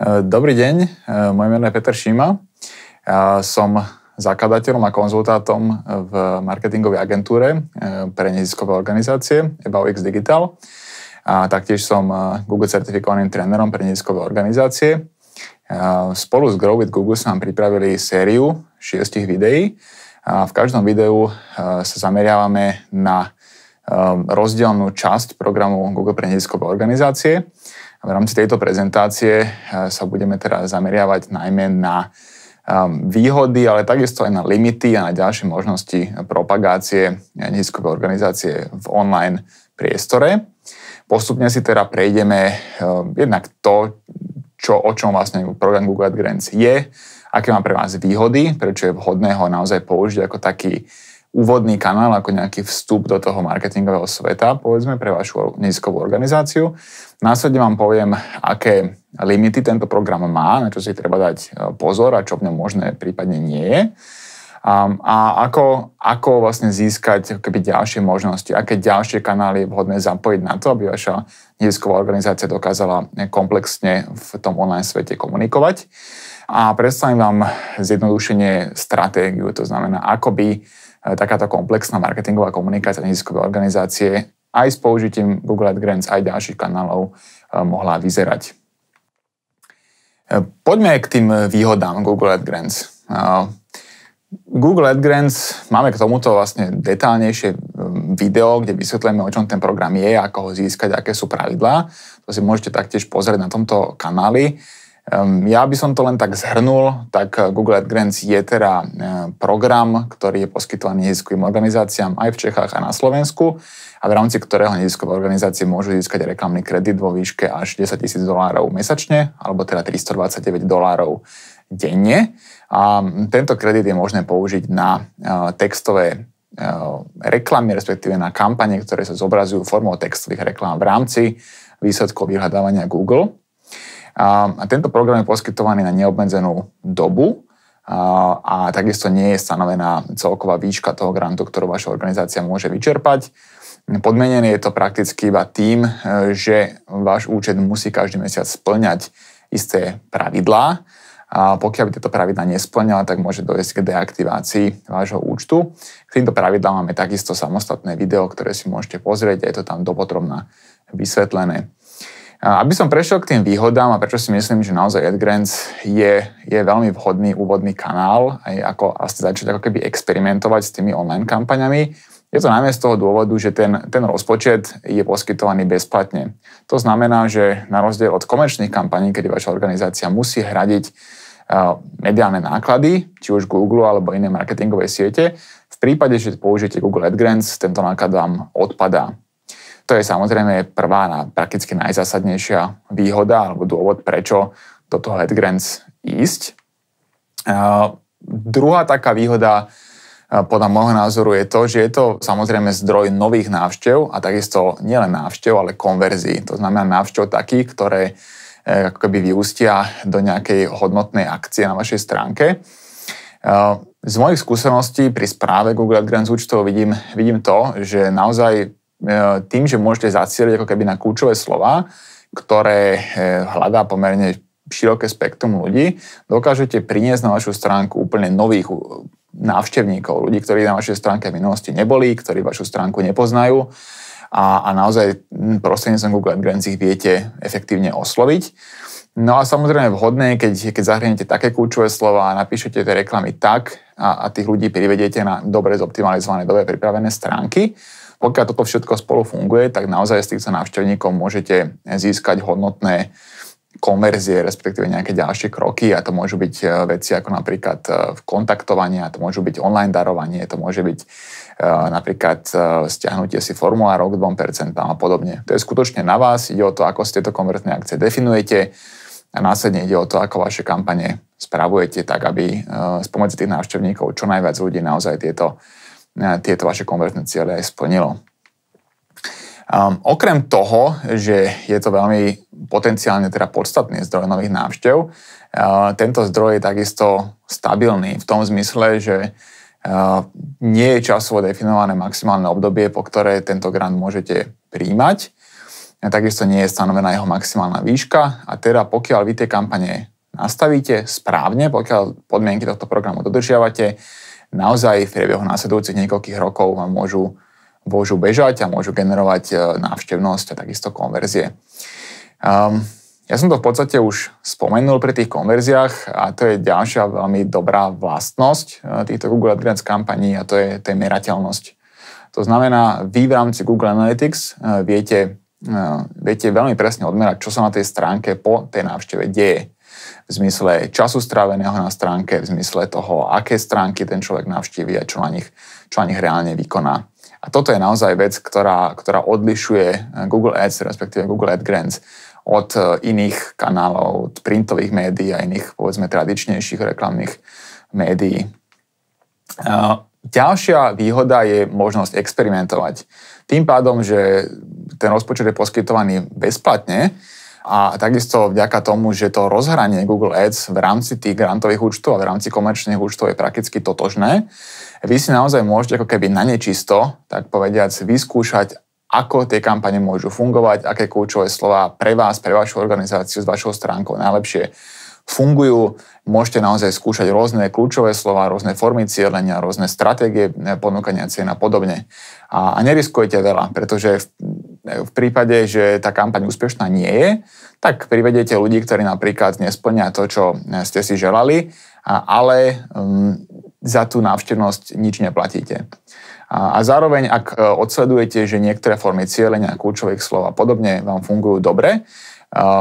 Eh, dobrý deň, eh, moje meno je Peter Šíma. Ja som zakladateľom a konzultátom v marketingovej agentúre eh, pre neziskové organizácie EBAUX Digital. A taktiež som Google certifikovaným trénerom pre neziskové organizácie. Spolu s Grow with Google sme pripravili sériu šiestich videí. A v každom videu sa zameriavame na rozdielnú časť programu Google pre neziskové organizácie v rámci tejto prezentácie eh, sa budeme teraz zameriavať najmä na ehm, výhody, ale takisto aj na limity a na ďalšie možnosti propagácie neziskovej organizácie v online priestore. Postupne si teda prejdeme ehm, jednak to, čo, o čom vlastne program Google Grants je, aké má pre vás výhody, prečo je vhodné ho naozaj použiť ako taký úvodný kanál, ako nejaký vstup do toho marketingového sveta, povedzme, pre vašu neziskovú organizáciu. Následne vám poviem, aké limity tento program má, na čo si treba dať e, pozor a čo v ňom možné prípadne nie je. A, a ako, ako vlastne získať keby ďalšie možnosti, aké ďalšie kanály je vhodné zapojiť na to, aby vaša nezisková organizácia dokázala e, komplexne v tom online svete komunikovať. A predstavím vám zjednodušenie stratégiu, to znamená, ako by E, takáto komplexná marketingová komunikácia neziskovej organizácie aj s použitím Google AdGrants, aj ďalších kanálov e, mohla vyzerať. E, poďme k tým výhodám Google AdGrants. Google AdGrants, máme k tomuto vlastne detálnejšie video, kde vysvetlíme, o čom ten program je, ako ho získať, aké sú pravidlá. To si môžete taktiež pozrieť na tomto kanáli. Ja by som to len tak zhrnul, tak eh, Google AdGrants je teda eh, program, ktorý je poskytovaný neziskovým organizáciám aj v Čechách a na Slovensku a v rámci ktorého neziskové organizácie môžu získať reklamný kredit vo výške až 10 tisíc dolárov mesačne, alebo teda 329 dolárov denne. A mm, tento kredit je možné použiť na eh, textové reklamy, respektíve na kampane, ktoré sa zobrazujú formou textových reklám v rámci výsledkov vyhľadávania Google. A tento program je poskytovaný na neobmedzenú dobu a, a takisto nie je stanovená celková výška toho grantu, ktorú vaša organizácia môže vyčerpať. Podmenené je to prakticky iba tým, e, že váš účet musí každý mesiac splňať isté pravidlá. A pokiaľ by tieto pravidlá nesplňala, tak môže dojsť k deaktivácii vášho účtu. K týmto pravidlám máme takisto samostatné video, ktoré si môžete pozrieť je to tam dopotrobná vysvetlené. Aby som prešiel k tým výhodám a prečo si myslím, že naozaj AdGrants je, je veľmi vhodný úvodný kanál, aj ako a ste začať ako keby experimentovať s tými online kampaňami, je to najmä z toho dôvodu, že ten, ten rozpočet je poskytovaný bezplatne. To znamená, že na rozdiel od komerčných kampaní, kedy vaša organizácia musí hradiť mediálne náklady, či už Google alebo iné marketingové siete. V prípade, že použijete Google AdGrants, tento náklad vám odpadá. To je samozrejme prvá a prakticky najzásadnejšia výhoda alebo dôvod, prečo do toho HeadGrants ísť. druhá taká výhoda podľa môjho názoru je to, že je to samozrejme zdroj nových návštev a takisto nielen návštev, ale konverzií. To znamená návštev takých, ktoré e, ako keby vyústia do nejakej hodnotnej akcie na vašej stránke. E, z mojich skúseností pri správe Google AdGrants účtov vidím, vidím to, že naozaj E, tým, že môžete zacieliť ako keby na kľúčové slova, ktoré e, hľadá pomerne široké spektrum ľudí, dokážete priniesť na vašu stránku úplne nových e, návštevníkov, ľudí, ktorí na vašej stránke v minulosti neboli, ktorí vašu stránku nepoznajú a, a naozaj hm, prostredníctvom Google AdGrants ich viete efektívne osloviť. No a samozrejme vhodné, keď, keď zahrnete také kľúčové slova a napíšete tie reklamy tak a, a tých ľudí privediete na dobre zoptimalizované, dobre pripravené stránky, pokiaľ toto všetko spolu funguje, tak naozaj z týchto návštevníkov môžete získať hodnotné konverzie, respektíve nejaké ďalšie kroky a to môžu byť eh, veci ako napríklad eh, kontaktovanie, a to môžu byť online darovanie, to môže byť eh, napríklad stiahnutie si formulárov k 2% a podobne. To je skutočne na vás, ide o to, ako si tieto konvertné akcie definujete a následne ide o to, ako vaše kampane spravujete tak, aby spomedzi tých návštevníkov čo najviac ľudí naozaj tieto tieto vaše konvertné ciele aj splnilo. Um, okrem toho, že je to veľmi potenciálne teda podstatný zdroj nových návštev, uh, tento zdroj je takisto stabilný v tom zmysle, že uh, nie je časovo definované maximálne obdobie, po ktoré tento grant môžete príjmať. Takisto nie je stanovená jeho maximálna výška a teda pokiaľ vy tie kampane nastavíte správne, pokiaľ podmienky tohto programu dodržiavate, uh, naozaj v priebehu následujúcich niekoľkých rokov môžu, môžu bežať a môžu generovať e, návštevnosť a takisto konverzie. Um, ja som to v podstate už spomenul pri tých konverziách a to je ďalšia veľmi dobrá vlastnosť e, týchto Google AdWords kampaní a to je, to je merateľnosť. To znamená, vy v rámci Google Analytics e, viete, viete veľmi presne odmerať, čo sa na tej stránke po tej návšteve deje v zmysle času stráveného na stránke, v zmysle toho, aké stránky ten človek navštívi a čo na nich, čo na nich reálne vykoná. A toto je naozaj vec, ktorá, ktorá odlišuje eh, Google Ads, respektíve Google AdGrants od eh, iných kanálov, od printových médií a iných, povedzme, tradičnejších reklamných médií. Eh, ďalšia výhoda je možnosť experimentovať. Tým pádom, že ten rozpočet je poskytovaný bezplatne, a takisto vďaka tomu, že to rozhranie Google Ads v rámci tých grantových účtov a v rámci komerčných účtov je prakticky totožné, vy si naozaj môžete ako keby na nečisto, tak povediac, vyskúšať, ako tie kampane môžu fungovať, aké kľúčové slova pre vás, pre vašu organizáciu s vašou stránkou najlepšie fungujú. Môžete naozaj skúšať rôzne kľúčové slova, rôzne formy cieľenia, rôzne stratégie ponúkania cien a podobne. A, a neriskujete veľa, pretože v prípade, že tá kampaň úspešná nie je, tak privedete ľudí, ktorí napríklad nesplňa to, čo ste si želali, ale mm, za tú návštevnosť nič neplatíte. A zároveň, ak e, odsledujete, že niektoré formy cieľenia, kľúčových slov a podobne vám fungujú dobre, e,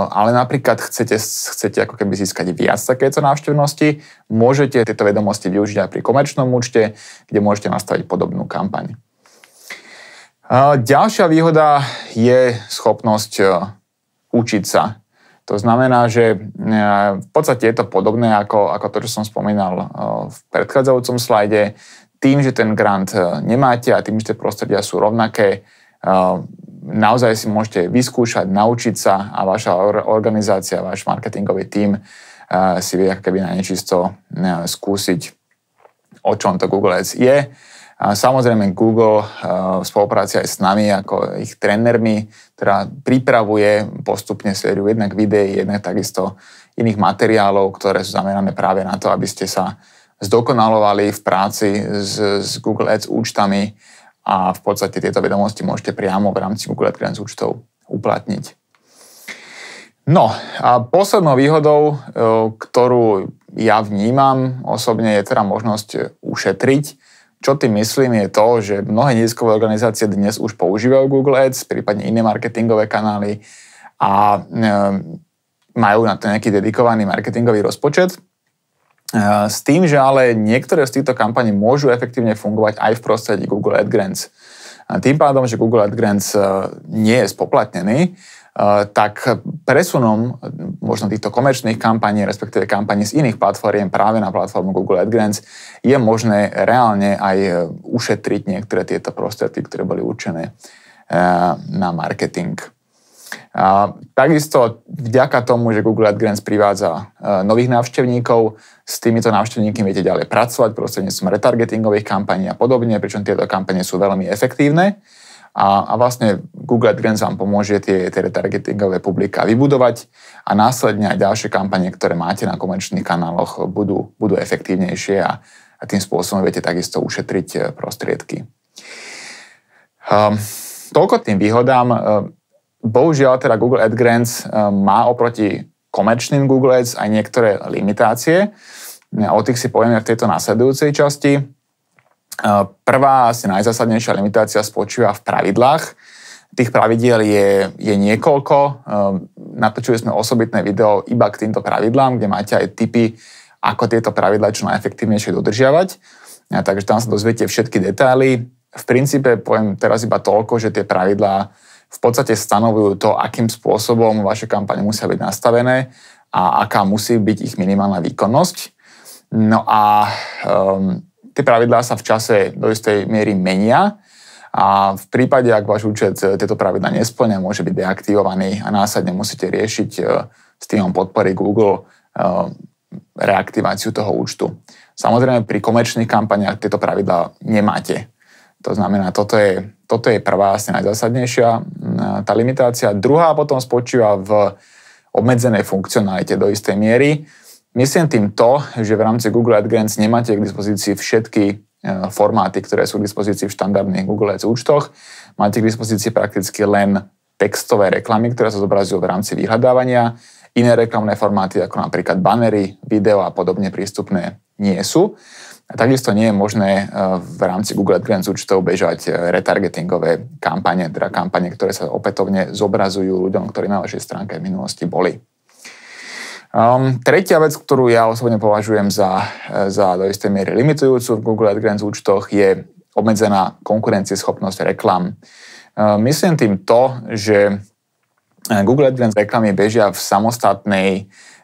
ale napríklad chcete, chcete ako keby získať viac takéto návštevnosti, môžete tieto vedomosti využiť aj pri komerčnom účte, kde môžete nastaviť podobnú kampaň. Ďalšia výhoda je schopnosť e, učiť sa. To znamená, že e, v podstate je to podobné ako, ako to, čo som spomínal e, v predchádzajúcom slajde. Tým, že ten grant nemáte a tým, že tie prostredia sú rovnaké, naozaj si môžete vyskúšať, naučiť sa a vaša organizácia, váš marketingový tím si vie keby na nečisto skúsiť, o čom to Google Ads je a samozrejme Google v eh, spolupráci aj s nami ako ich trénermi, ktorá pripravuje postupne sériu jednak videí, jednak takisto iných materiálov, ktoré sú zamerané práve na to, aby ste sa zdokonalovali v práci s, s Google Ads účtami a v podstate tieto vedomosti môžete priamo v rámci Google Ads účtov uplatniť. No a poslednou výhodou, eh, ktorú ja vnímam osobne, je teda možnosť ušetriť čo tým myslím je to, že mnohé neziskové organizácie dnes už používajú Google Ads, prípadne iné marketingové kanály a e, majú na to nejaký dedikovaný marketingový rozpočet. E, s tým, že ale niektoré z týchto kampaní môžu efektívne fungovať aj v prostredí Google AdGrants. Grants. tým pádom, že Google AdGrants e, nie je spoplatnený, E, tak presunom možno týchto komerčných kampaní, respektíve kampaní z iných platformiem práve na platformu Google AdGrants je možné reálne aj e, ušetriť niektoré tieto prostriedky, ktoré boli určené e, na marketing. A takisto vďaka tomu, že Google AdGrants privádza nových návštevníkov, s týmito návštevníkmi viete ďalej pracovať prostredníctvom retargetingových kampaní a podobne, pričom tieto kampanie sú veľmi efektívne. A, a vlastne Google Adgrens vám pomôže tie, tie retargetingové publika vybudovať a následne aj ďalšie kampanie, ktoré máte na komerčných kanáloch, budú, budú efektívnejšie a, a tým spôsobom viete takisto ušetriť e, prostriedky. Um, toľko tým výhodám. Ehm, bohužiaľ teda Google AdGrants e, má oproti komerčným Google Ads aj niektoré limitácie. E, o tých si povieme v tejto následujúcej časti. Prvá, asi najzásadnejšia limitácia spočíva v pravidlách. Tých pravidiel je, je niekoľko. Ehm, natočili sme osobitné video iba k týmto pravidlám, kde máte aj tipy, ako tieto pravidlá čo najefektívnejšie dodržiavať. A takže tam sa dozviete všetky detaily. V princípe poviem teraz iba toľko, že tie pravidlá v podstate stanovujú to, akým spôsobom vaše kampane musia byť nastavené a aká musí byť ich minimálna výkonnosť. No a um, Tie pravidlá sa v čase do istej miery menia a v prípade, ak váš účet e, tieto pravidlá nesplňa, môže byť deaktivovaný a následne musíte riešiť e, s týmom podpory Google e, reaktiváciu toho účtu. Samozrejme, pri komerčných kampaniach tieto pravidlá nemáte. To znamená, toto je, toto je prvá asi najzásadnejšia tá limitácia. Druhá potom spočíva v obmedzenej funkcionalite do istej miery. Myslím tým to, že v rámci Google AdGrants nemáte k dispozícii všetky e, formáty, ktoré sú k dispozícii v štandardných Google Ads účtoch. Máte k dispozícii prakticky len textové reklamy, ktoré sa zobrazujú v rámci vyhľadávania. Iné reklamné formáty, ako napríklad banery, video a podobne prístupné nie sú. A takisto nie je možné e, v rámci Google AdGrants účtov bežať e, retargetingové kampane, teda kampane, ktoré sa opätovne zobrazujú ľuďom, ktorí na vašej stránke v minulosti boli. Um, tretia vec, ktorú ja osobne považujem za, e, za do istej miery limitujúcu v Google AdGrants účtoch, je obmedzená konkurencieschopnosť reklam. Um, ehm, myslím tým to, že e, Google AdGrants reklamy bežia v samostatnej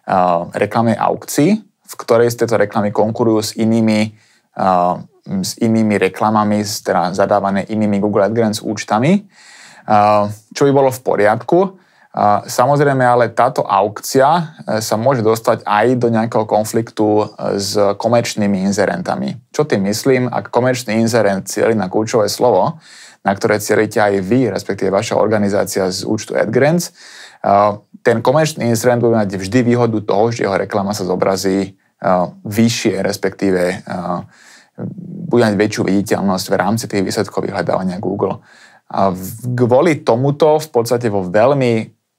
uh, reklamnej aukcii, v ktorej z tieto reklamy konkurujú s inými, uh, s inými reklamami, teda zadávané inými Google AdGrants účtami, uh, čo by bolo v poriadku, Samozrejme, ale táto aukcia e, sa môže dostať aj do nejakého konfliktu e, s komerčnými inzerentami. Čo tým myslím, ak komerčný inzerent cieli na kľúčové slovo, na ktoré cielite aj vy, respektíve vaša organizácia z účtu AdGrants, e, ten komerčný inzerent bude mať vždy výhodu toho, že jeho reklama sa zobrazí vyššie, respektíve bude mať väčšiu viditeľnosť v rámci tých výsledkov vyhľadávania Google. A kvôli tomuto v podstate vo veľmi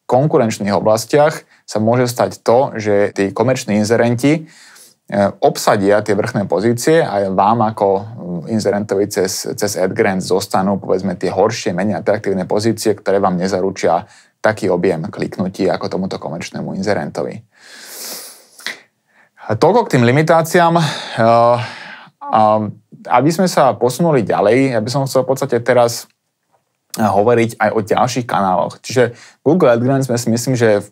konkurenčných oblastiach sa môže stať to, že tí komerční inzerenti eh, obsadia tie vrchné pozície a vám ako eh, inzerentovi cez, cez AdGrant zostanú povedzme tie horšie, menej atraktívne pozície, ktoré vám nezaručia taký objem kliknutí ako tomuto komerčnému inzerentovi. Toľko k tým limitáciám. Eh, aby sme sa posunuli ďalej, ja by som chcel v podstate teraz hovoriť aj o ďalších kanáloch. Čiže Google AdGrants sme si myslím, že v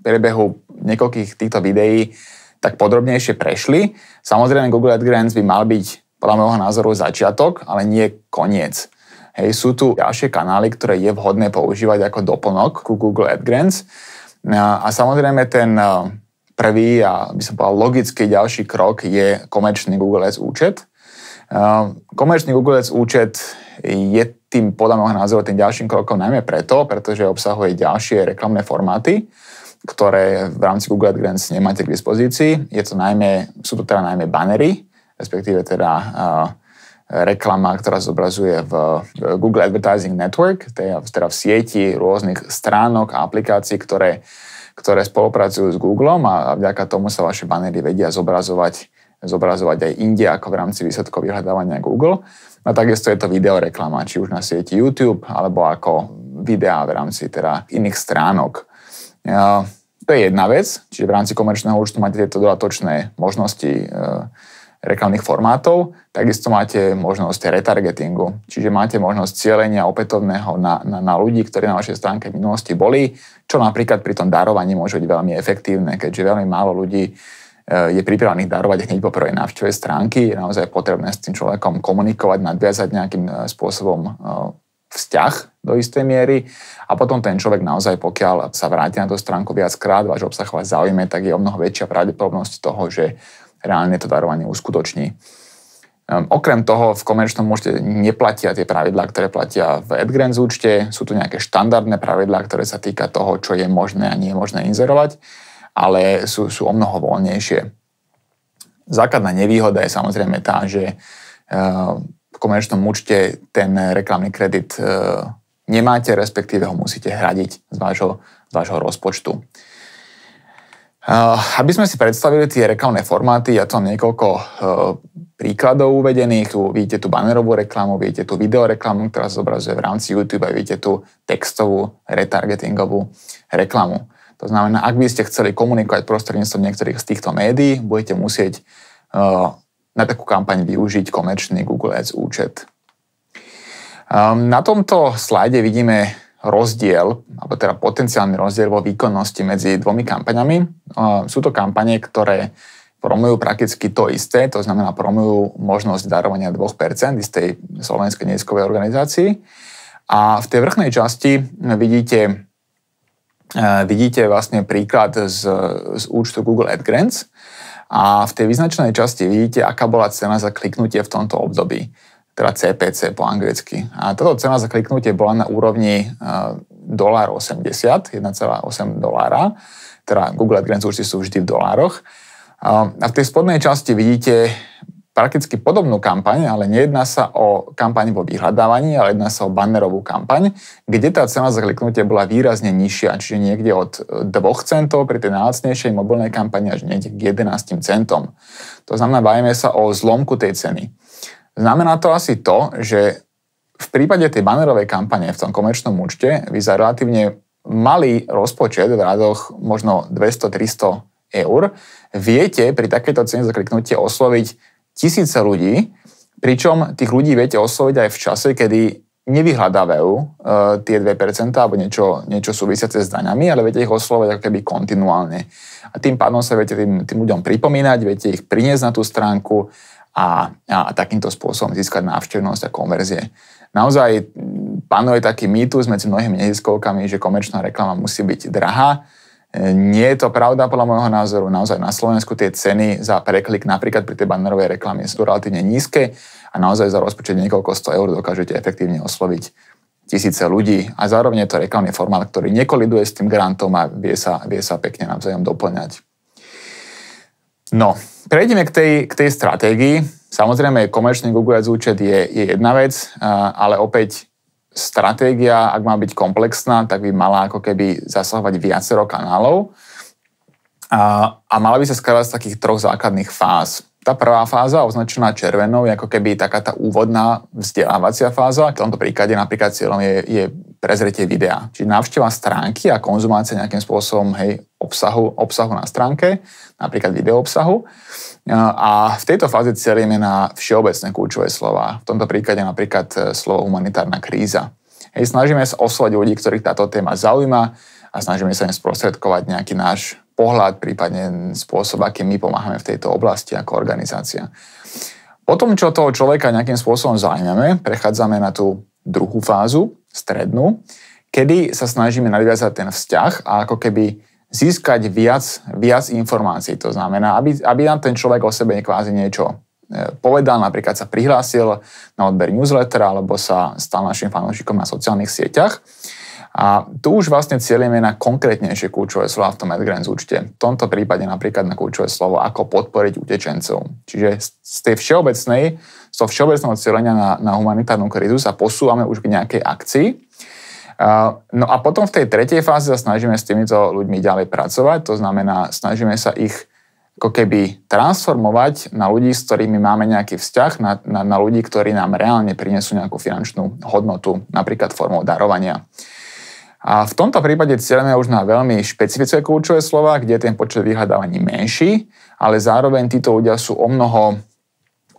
priebehu niekoľkých týchto videí tak podrobnejšie prešli. Samozrejme Google AdGrants by mal byť podľa môjho názoru začiatok, ale nie koniec. Hej, sú tu ďalšie kanály, ktoré je vhodné používať ako doplnok ku Google AdGrants. A, a samozrejme ten e, prvý a by som povedal logický ďalší krok je komerčný Google Ads účet. E, komerčný Google Ads účet je tým podľa môjho názoru tým ďalším krokom najmä preto, pretože obsahuje ďalšie reklamné formáty, ktoré v rámci Google AdGrants nemáte k dispozícii. Je to najmä, sú to teda najmä bannery, respektíve teda uh, reklama, ktorá zobrazuje v Google Advertising Network, teda, teda v sieti rôznych stránok a aplikácií, ktoré, ktoré spolupracujú s Google a, vďaka tomu sa vaše bannery vedia zobrazovať, zobrazovať aj inde ako v rámci výsledkov vyhľadávania Google. No takisto je to video reklama, či už na sieti YouTube, alebo ako videá v rámci teda iných stránok. Ja, to je jedna vec, čiže v rámci komerčného účtu máte tieto dodatočné možnosti e, reklamných formátov, takisto máte možnosť retargetingu, čiže máte možnosť cielenia opätovného na, na, na ľudí, ktorí na vašej stránke v minulosti boli, čo napríklad pri tom darovaní môže byť veľmi efektívne, keďže veľmi málo ľudí je pripravený darovať hneď po prvej návšteve stránky. Je naozaj potrebné s tým človekom komunikovať, nadviazať nejakým e, spôsobom e, vzťah do istej miery a potom ten človek naozaj, pokiaľ sa vráti na tú stránku viackrát, váš obsah vás zaujme, tak je o mnoho väčšia pravdepodobnosť toho, že reálne to darovanie uskutoční. Ehm, okrem toho v komerčnom môžete neplatia tie pravidlá, ktoré platia v AdGrants účte. Sú tu nejaké štandardné pravidlá, ktoré sa týka toho, čo je možné a nie je možné inzerovať ale sú, sú o mnoho voľnejšie. Základná nevýhoda je samozrejme tá, že eh, v komerčnom účte ten reklamný kredit eh, nemáte, respektíve ho musíte hradiť z vášho, z vášho rozpočtu. Eh, aby sme si predstavili tie reklamné formáty, ja tu mám niekoľko príkladov uvedených. Tu Vidíte tu banerovú reklamu, vidíte tu videoreklamu, ktorá sa zobrazuje v rámci YouTube a vidíte tu textovú retargetingovú reklamu. To znamená, ak by ste chceli komunikovať prostredníctvom niektorých z týchto médií, budete musieť uh, na takú kampaň využiť komerčný Google Ads účet. Um, na tomto slajde vidíme rozdiel, alebo teda potenciálny rozdiel vo výkonnosti medzi dvomi kampaňami. Uh, sú to kampane, ktoré promujú prakticky to isté, to znamená promujú možnosť darovania 2% istej slovenskej neziskovej organizácii. A v tej vrchnej časti vidíte vidíte vlastne príklad z, z účtu Google AdGrants a v tej vyznačenej časti vidíte, aká bola cena za kliknutie v tomto období, teda CPC po anglicky. A táto cena za kliknutie bola na úrovni dolár 80, 1,8 dolára, teda Google AdGrants účty sú vždy v dolároch. A v tej spodnej časti vidíte prakticky podobnú kampaň, ale nejedná sa o kampaň vo vyhľadávaní, ale jedná sa o bannerovú kampaň, kde tá cena za kliknutie bola výrazne nižšia, čiže niekde od 2 e, centov pri tej najlacnejšej mobilnej kampani až niekde k 11 centom. To znamená, bavíme sa o zlomku tej ceny. Znamená to asi to, že v prípade tej bannerovej kampane v tom komerčnom účte vy za relatívne malý rozpočet v radoch možno 200-300 eur viete pri takejto cene za kliknutie osloviť tisíce ľudí, pričom tých ľudí viete osloviť aj v čase, kedy nevyhľadávajú uh, tie 2% alebo niečo, niečo súvisiace s daňami, ale viete ich oslovať ako keby kontinuálne. A tým pádom sa viete tým, tým ľuďom pripomínať, viete ich priniesť na tú stránku a, a, a takýmto spôsobom získať návštevnosť a konverzie. Naozaj panuje taký mýtus medzi mnohými neziskovkami, že komerčná reklama musí byť drahá nie je to pravda podľa môjho názoru. Naozaj na Slovensku tie ceny za preklik napríklad pri tej bannerovej reklame sú relatívne nízke a naozaj za rozpočet niekoľko 100 eur dokážete efektívne osloviť tisíce ľudí a zároveň je to reklamný formát, ktorý nekoliduje s tým grantom a vie sa, vie sa pekne navzájom doplňať. No, prejdeme k tej, k tej stratégii. Samozrejme, komerčný Google Ads účet je, je jedna vec, ale opäť stratégia, ak má byť komplexná, tak by mala ako keby zasahovať viacero kanálov a, a mala by sa skladať z takých troch základných fáz. Tá prvá fáza, označená červenou, je ako keby taká tá úvodná vzdelávacia fáza. V tomto príklade napríklad cieľom je, je prezretie videa. Čiže návšteva stránky a konzumácia nejakým spôsobom hej, obsahu, obsahu na stránke, napríklad video obsahu. A v tejto fáze celíme na všeobecné kľúčové slova. V tomto príklade napríklad e, slovo humanitárna kríza. Hej, snažíme sa oslovať ľudí, ktorých táto téma zaujíma a snažíme sa im sprostredkovať nejaký náš pohľad, prípadne spôsob, akým my pomáhame v tejto oblasti ako organizácia. Potom, čo toho človeka nejakým spôsobom zaujímame, prechádzame na tú druhú fázu, strednú, kedy sa snažíme nadviazať ten vzťah a ako keby získať viac, viac informácií. To znamená, aby, aby nám ten človek o sebe kvázi niečo e, povedal, napríklad sa prihlásil na odber newslettera alebo sa stal našim fanúšikom na sociálnych sieťach. A tu už vlastne cieľujeme na konkrétnejšie kľúčové slova v tom AdGrants účte. V tomto prípade napríklad na kľúčové slovo, ako podporiť utečencov. Čiže z tej všeobecnej zo všeobecného cieľenia na, na humanitárnu krízu sa posúvame už k nejakej akcii. No a potom v tej tretej fáze sa snažíme s týmito ľuďmi ďalej pracovať, to znamená, snažíme sa ich ako keby transformovať na ľudí, s ktorými máme nejaký vzťah, na, na, na ľudí, ktorí nám reálne prinesú nejakú finančnú hodnotu, napríklad formou darovania. A v tomto prípade cieľame už na veľmi špecifické kľúčové slova, kde je ten počet vyhľadávaní menší, ale zároveň títo ľudia sú o mnoho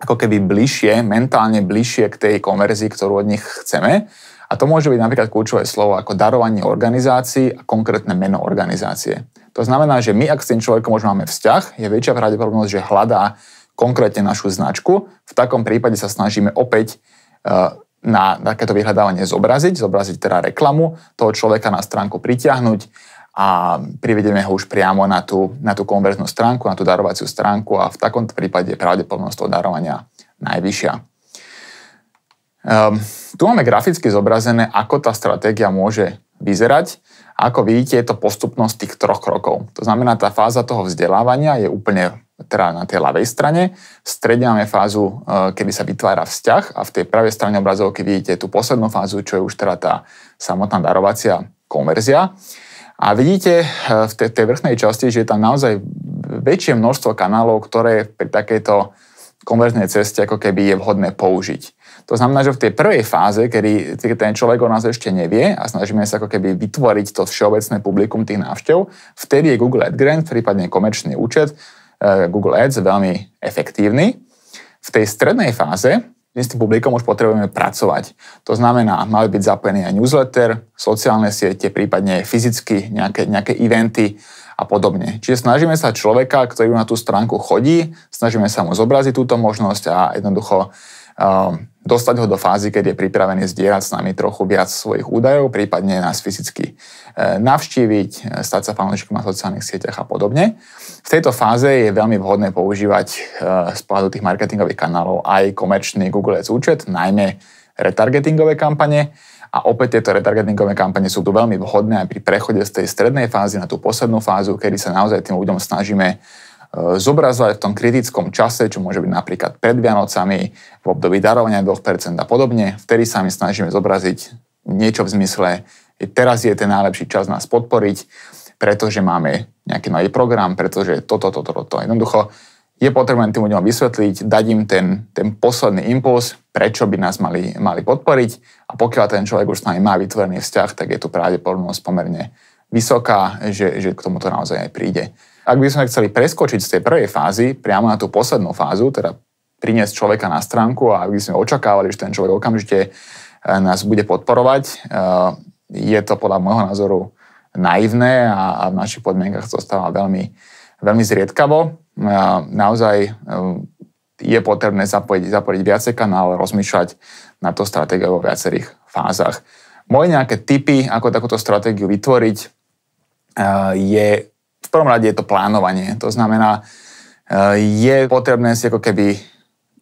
ako keby bližšie, mentálne bližšie k tej konverzii, ktorú od nich chceme. A to môže byť napríklad kľúčové slovo ako darovanie organizácií a konkrétne meno organizácie. To znamená, že my, ak s tým človekom už máme vzťah, je väčšia pravdepodobnosť, že hľadá konkrétne našu značku. V takom prípade sa snažíme opäť eh, na takéto vyhľadávanie zobraziť, zobraziť teda reklamu, toho človeka na stránku pritiahnuť a privedieme ho už priamo na tú, na tú konverznú stránku, na tú darovaciu stránku a v takomto prípade je pravdepodobnosť toho darovania najvyššia. Um, tu máme graficky zobrazené, ako tá stratégia môže vyzerať. ako vidíte, je to postupnosť tých troch krokov. To znamená, tá fáza toho vzdelávania je úplne teda na tej ľavej strane. V strede máme fázu, e, kedy sa vytvára vzťah a v tej pravej strane obrazovky vidíte tú poslednú fázu, čo je už teda tá samotná darovacia konverzia. A vidíte eh, v tej, tej vrchnej časti, že je tam naozaj väčšie množstvo kanálov, ktoré pri takejto konverznej ceste ako keby je vhodné použiť. To znamená, že v tej prvej fáze, kedy ten človek o nás ešte nevie a snažíme sa ako keby vytvoriť to všeobecné publikum tých návštev, vtedy je Google AdGrant, prípadne komerčný účet eh, Google Ads veľmi efektívny. V tej strednej fáze my s tým publikom už potrebujeme pracovať. To znamená, mali byť zapojený aj newsletter, sociálne siete, prípadne fyzicky nejaké, nejaké eventy a podobne. Čiže snažíme sa človeka, ktorý na tú stránku chodí, snažíme sa mu zobraziť túto možnosť a jednoducho Ehm, dostať ho do fázy, keď je pripravený zdieľať s nami trochu viac svojich údajov, prípadne nás fyzicky e, navštíviť, e, stať sa fanúšikom na sociálnych sieťach a podobne. V tejto fáze je veľmi vhodné používať e, z pohľadu tých marketingových kanálov aj komerčný Google Ads účet, najmä retargetingové kampane. A opäť tieto retargetingové kampane sú tu veľmi vhodné aj pri prechode z tej strednej fázy na tú poslednú fázu, kedy sa naozaj tým ľuďom snažíme zobrazovať v tom kritickom čase, čo môže byť napríklad pred Vianocami, v období darovania 2% a podobne. Vtedy sa my snažíme zobraziť niečo v zmysle, teraz je ten najlepší čas nás podporiť, pretože máme nejaký nový program, pretože toto, toto, toto. Jednoducho je potrebné tým ľuďom vysvetliť, dať im ten, ten posledný impuls, prečo by nás mali, mali podporiť a pokiaľ ten človek už s nami má vytvorený vzťah, tak je tu pravdepodobnosť pomerne vysoká, že, že k tomuto naozaj aj príde. Ak by sme chceli preskočiť z tej prvej fázy priamo na tú poslednú fázu, teda priniesť človeka na stránku a ak by sme očakávali, že ten človek okamžite eh, nás bude podporovať, eh, je to podľa môjho názoru naivné a v našich podmienkach to stáva veľmi, veľmi zriedkavo. Eh, naozaj je potrebné zapojiť, zapojiť viacej kanál, rozmýšľať na to stratégiu vo viacerých fázach. Moje nejaké typy, ako takúto stratégiu vytvoriť, je v prvom rade je to plánovanie. To znamená, e, je potrebné si ako keby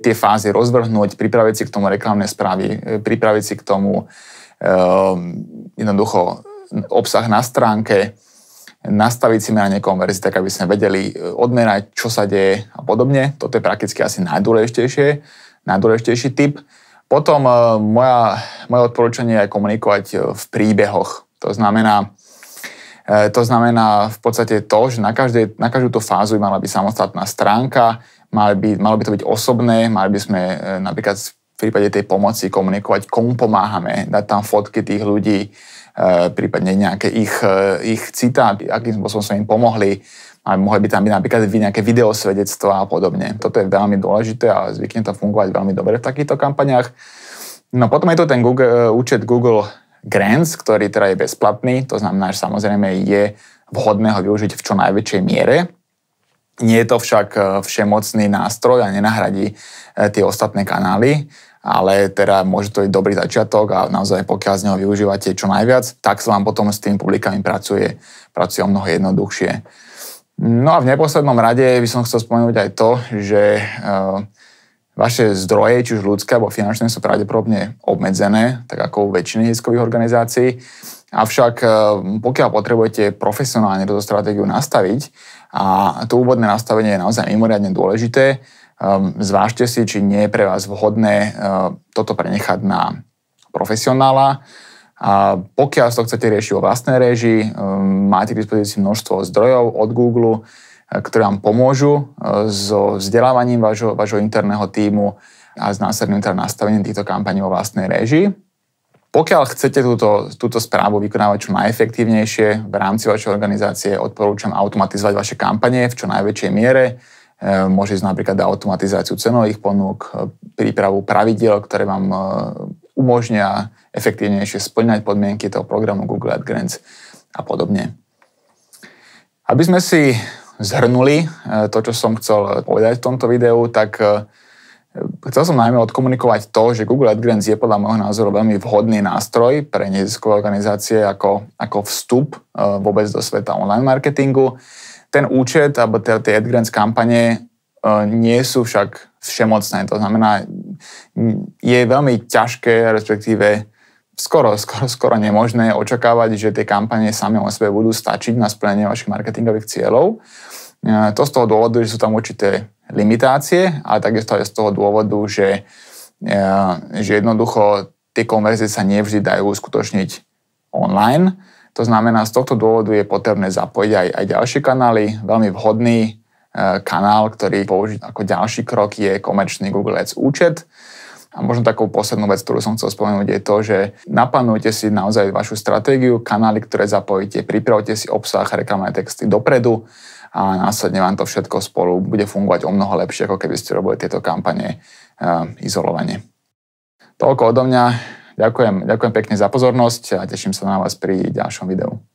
tie fázy rozvrhnúť, pripraviť si k tomu reklamné správy, e, pripraviť si k tomu e, jednoducho obsah na stránke, nastaviť si meranie konverzie, tak aby sme vedeli odmerať, čo sa deje a podobne. Toto je prakticky asi najdôležitejšie, najdôležitejší typ. Potom moja, moje odporúčanie je komunikovať v príbehoch. To znamená, E, to znamená v podstate to, že na, každej, na každú tú fázu mala byť samostatná stránka, mal by, malo by to byť osobné, mali by sme e, napríklad v prípade tej pomoci komunikovať, komu pomáhame, dať tam fotky tých ľudí, e, prípadne nejaké ich, ich citáty, akým spôsobom sme im pomohli, a mohli by tam byť napríklad nejaké videosvedectvá a podobne. Toto je veľmi dôležité a zvykne to fungovať veľmi dobre v takýchto kampaniach. No potom je to ten Google, účet Google grants, ktorý teda je bezplatný, to znamená, že samozrejme je vhodné ho využiť v čo najväčšej miere. Nie je to však e, všemocný nástroj a nenahradí e, tie ostatné kanály, ale teda môže to byť dobrý začiatok a naozaj pokiaľ z neho využívate čo najviac, tak sa vám potom s tými publikami pracuje, pracuje o mnoho jednoduchšie. No a v neposlednom rade by som chcel spomenúť aj to, že uh, Vaše zdroje, či už ľudské alebo finančné, sú pravdepodobne obmedzené, tak ako u väčšiny ziskových organizácií. Avšak e, pokiaľ potrebujete profesionálne túto stratégiu nastaviť, a to úvodné nastavenie je naozaj mimoriadne dôležité, e, zvážte si, či nie je pre vás vhodné e, toto prenechať na profesionála. A pokiaľ to chcete riešiť vo vlastnej režii, máte k dispozícii množstvo zdrojov od Google, E, ktoré vám pomôžu e, so vzdelávaním vášho, vášho interného týmu a s následným teda nastavením týchto kampaní vo vlastnej réžii. Pokiaľ chcete túto, túto správu vykonávať čo najefektívnejšie v rámci vašej organizácie, odporúčam automatizovať vaše kampane v čo najväčšej miere. E, môže ísť napríklad na automatizáciu cenových ponúk, prípravu pravidiel, ktoré vám umožnia efektívnejšie splňať podmienky toho programu Google Grants a podobne. Aby sme si zhrnuli e, to, čo som chcel e, povedať v tomto videu, tak e, Chcel som najmä odkomunikovať to, že Google AdGrants je podľa môjho názoru veľmi vhodný nástroj pre neziskové organizácie ako, ako vstup vôbec do sveta online marketingu. Ten účet alebo teda tie AdGrants kampane nie sú však všemocné. To znamená, je veľmi ťažké, respektíve skoro, skoro, skoro nemožné očakávať, že tie kampanie same o sebe budú stačiť na splnenie vašich marketingových cieľov. E, to z toho dôvodu, že sú tam určité limitácie, ale takisto aj z toho dôvodu, že, e, že jednoducho tie konverzie sa nevždy dajú uskutočniť online. To znamená, z tohto dôvodu je potrebné zapojiť aj, aj ďalšie kanály. Veľmi vhodný e, kanál, ktorý použiť ako ďalší krok je komerčný Google Ads účet. A možno takou poslednou vec, ktorú som chcel spomenúť, je to, že naplánujte si naozaj vašu stratégiu, kanály, ktoré zapojíte, pripravte si obsah, reklamné texty dopredu a následne vám to všetko spolu bude fungovať o mnoho lepšie, ako keby ste robili tieto kampane uh, eh, izolovanie. Toľko odo mňa. Ďakujem, ďakujem pekne za pozornosť a teším sa na vás pri ďalšom videu.